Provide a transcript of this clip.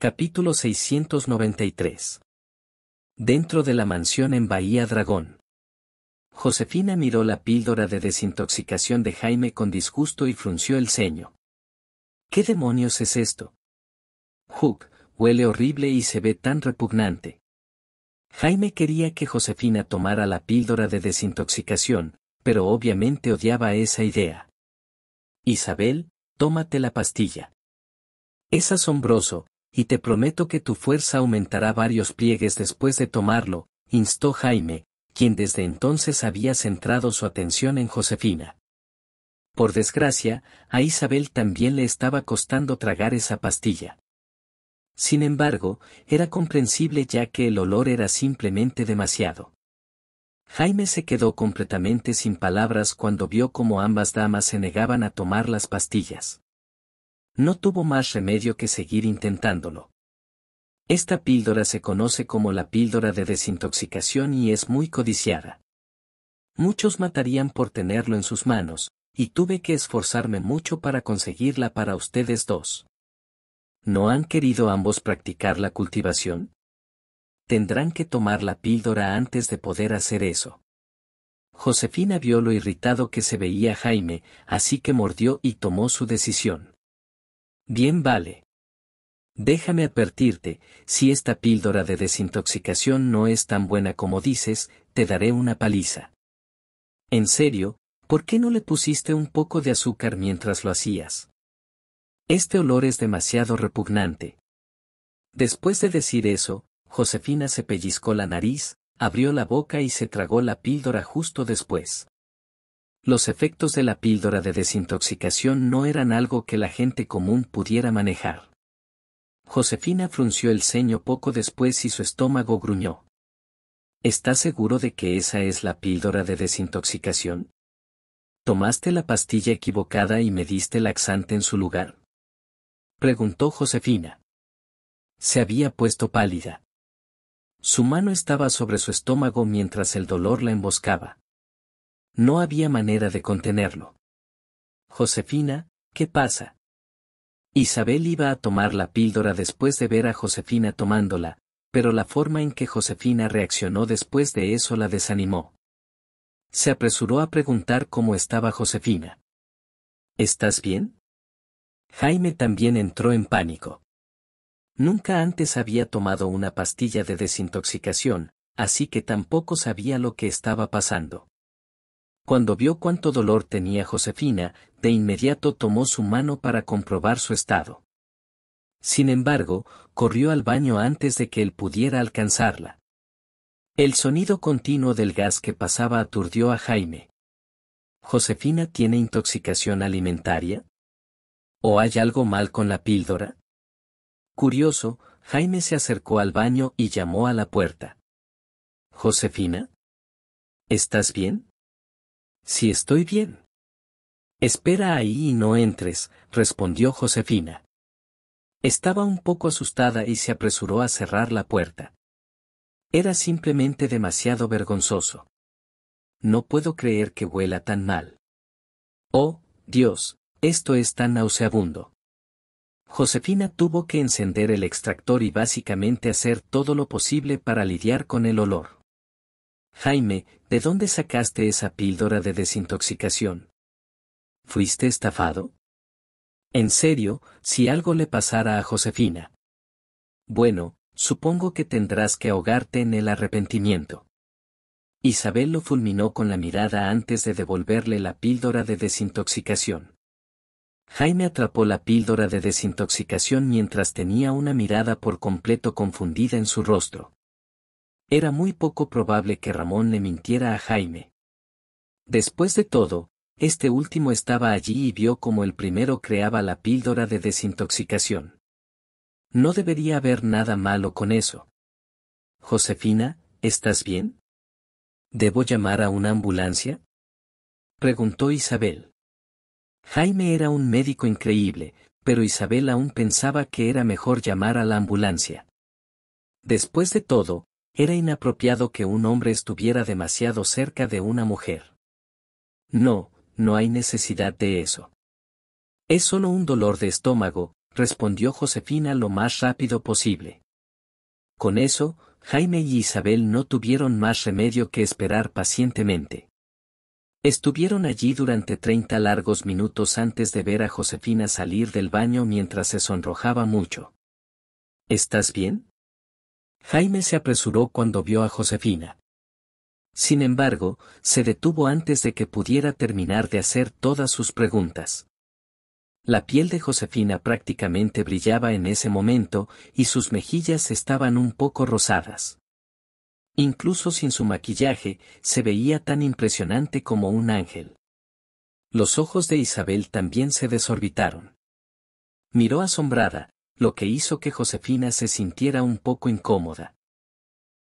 Capítulo 693. Dentro de la mansión en Bahía Dragón. Josefina miró la píldora de desintoxicación de Jaime con disgusto y frunció el ceño. ¿Qué demonios es esto? Hook, huele horrible y se ve tan repugnante. Jaime quería que Josefina tomara la píldora de desintoxicación, pero obviamente odiaba esa idea. Isabel, tómate la pastilla. Es asombroso, y te prometo que tu fuerza aumentará varios pliegues después de tomarlo, instó Jaime, quien desde entonces había centrado su atención en Josefina. Por desgracia, a Isabel también le estaba costando tragar esa pastilla. Sin embargo, era comprensible ya que el olor era simplemente demasiado. Jaime se quedó completamente sin palabras cuando vio cómo ambas damas se negaban a tomar las pastillas no tuvo más remedio que seguir intentándolo. Esta píldora se conoce como la píldora de desintoxicación y es muy codiciada. Muchos matarían por tenerlo en sus manos, y tuve que esforzarme mucho para conseguirla para ustedes dos. ¿No han querido ambos practicar la cultivación? Tendrán que tomar la píldora antes de poder hacer eso. Josefina vio lo irritado que se veía Jaime, así que mordió y tomó su decisión. Bien vale. Déjame advertirte, si esta píldora de desintoxicación no es tan buena como dices, te daré una paliza. En serio, ¿por qué no le pusiste un poco de azúcar mientras lo hacías? Este olor es demasiado repugnante. Después de decir eso, Josefina se pellizcó la nariz, abrió la boca y se tragó la píldora justo después. Los efectos de la píldora de desintoxicación no eran algo que la gente común pudiera manejar. Josefina frunció el ceño poco después y su estómago gruñó. ¿Estás seguro de que esa es la píldora de desintoxicación? ¿Tomaste la pastilla equivocada y me diste laxante en su lugar? Preguntó Josefina. Se había puesto pálida. Su mano estaba sobre su estómago mientras el dolor la emboscaba. No había manera de contenerlo. Josefina, ¿qué pasa? Isabel iba a tomar la píldora después de ver a Josefina tomándola, pero la forma en que Josefina reaccionó después de eso la desanimó. Se apresuró a preguntar cómo estaba Josefina. ¿Estás bien? Jaime también entró en pánico. Nunca antes había tomado una pastilla de desintoxicación, así que tampoco sabía lo que estaba pasando. Cuando vio cuánto dolor tenía Josefina, de inmediato tomó su mano para comprobar su estado. Sin embargo, corrió al baño antes de que él pudiera alcanzarla. El sonido continuo del gas que pasaba aturdió a Jaime. ¿Josefina tiene intoxicación alimentaria? ¿O hay algo mal con la píldora? Curioso, Jaime se acercó al baño y llamó a la puerta. ¿Josefina? ¿Estás bien? si estoy bien. Espera ahí y no entres, respondió Josefina. Estaba un poco asustada y se apresuró a cerrar la puerta. Era simplemente demasiado vergonzoso. No puedo creer que huela tan mal. Oh, Dios, esto es tan nauseabundo. Josefina tuvo que encender el extractor y básicamente hacer todo lo posible para lidiar con el olor. Jaime, ¿de dónde sacaste esa píldora de desintoxicación? ¿Fuiste estafado? En serio, si algo le pasara a Josefina. Bueno, supongo que tendrás que ahogarte en el arrepentimiento. Isabel lo fulminó con la mirada antes de devolverle la píldora de desintoxicación. Jaime atrapó la píldora de desintoxicación mientras tenía una mirada por completo confundida en su rostro. Era muy poco probable que Ramón le mintiera a Jaime. Después de todo, este último estaba allí y vio cómo el primero creaba la píldora de desintoxicación. No debería haber nada malo con eso. Josefina, ¿estás bien? ¿Debo llamar a una ambulancia? Preguntó Isabel. Jaime era un médico increíble, pero Isabel aún pensaba que era mejor llamar a la ambulancia. Después de todo, era inapropiado que un hombre estuviera demasiado cerca de una mujer. No, no hay necesidad de eso. Es solo un dolor de estómago, respondió Josefina lo más rápido posible. Con eso, Jaime y Isabel no tuvieron más remedio que esperar pacientemente. Estuvieron allí durante treinta largos minutos antes de ver a Josefina salir del baño mientras se sonrojaba mucho. ¿Estás bien? Jaime se apresuró cuando vio a Josefina. Sin embargo, se detuvo antes de que pudiera terminar de hacer todas sus preguntas. La piel de Josefina prácticamente brillaba en ese momento y sus mejillas estaban un poco rosadas. Incluso sin su maquillaje, se veía tan impresionante como un ángel. Los ojos de Isabel también se desorbitaron. Miró asombrada, lo que hizo que Josefina se sintiera un poco incómoda.